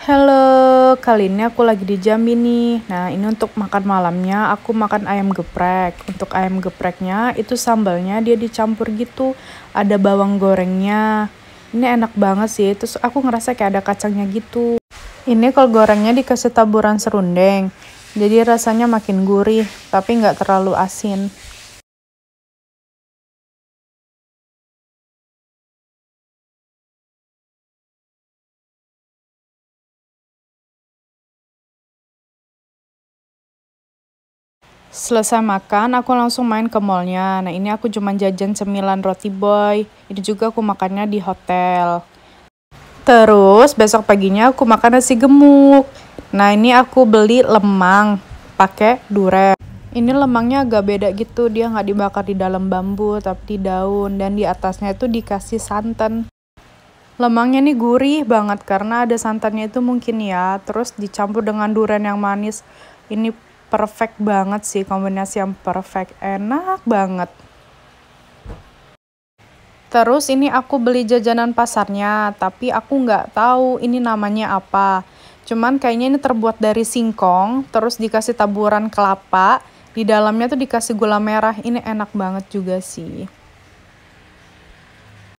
Halo, kali ini aku lagi di Jambi nih. Nah, ini untuk makan malamnya aku makan ayam geprek. Untuk ayam gepreknya itu sambalnya dia dicampur gitu. Ada bawang gorengnya. Ini enak banget sih. Terus aku ngerasa kayak ada kacangnya gitu. Ini kalau gorengnya dikasih taburan serundeng. Jadi rasanya makin gurih, tapi nggak terlalu asin. Selesai makan, aku langsung main ke mallnya. Nah ini aku cuma jajan cemilan roti boy. Ini juga aku makannya di hotel. Terus besok paginya aku makan nasi gemuk. Nah ini aku beli lemang pakai duren. Ini lemangnya agak beda gitu, dia nggak dibakar di dalam bambu tapi di daun dan di atasnya itu dikasih santan. Lemangnya ini gurih banget karena ada santannya itu mungkin ya, terus dicampur dengan durian yang manis. Ini perfect banget sih kombinasi yang perfect enak banget Terus ini aku beli jajanan pasarnya, tapi aku nggak tahu ini namanya apa. Cuman kayaknya ini terbuat dari singkong, terus dikasih taburan kelapa, di dalamnya tuh dikasih gula merah. Ini enak banget juga sih.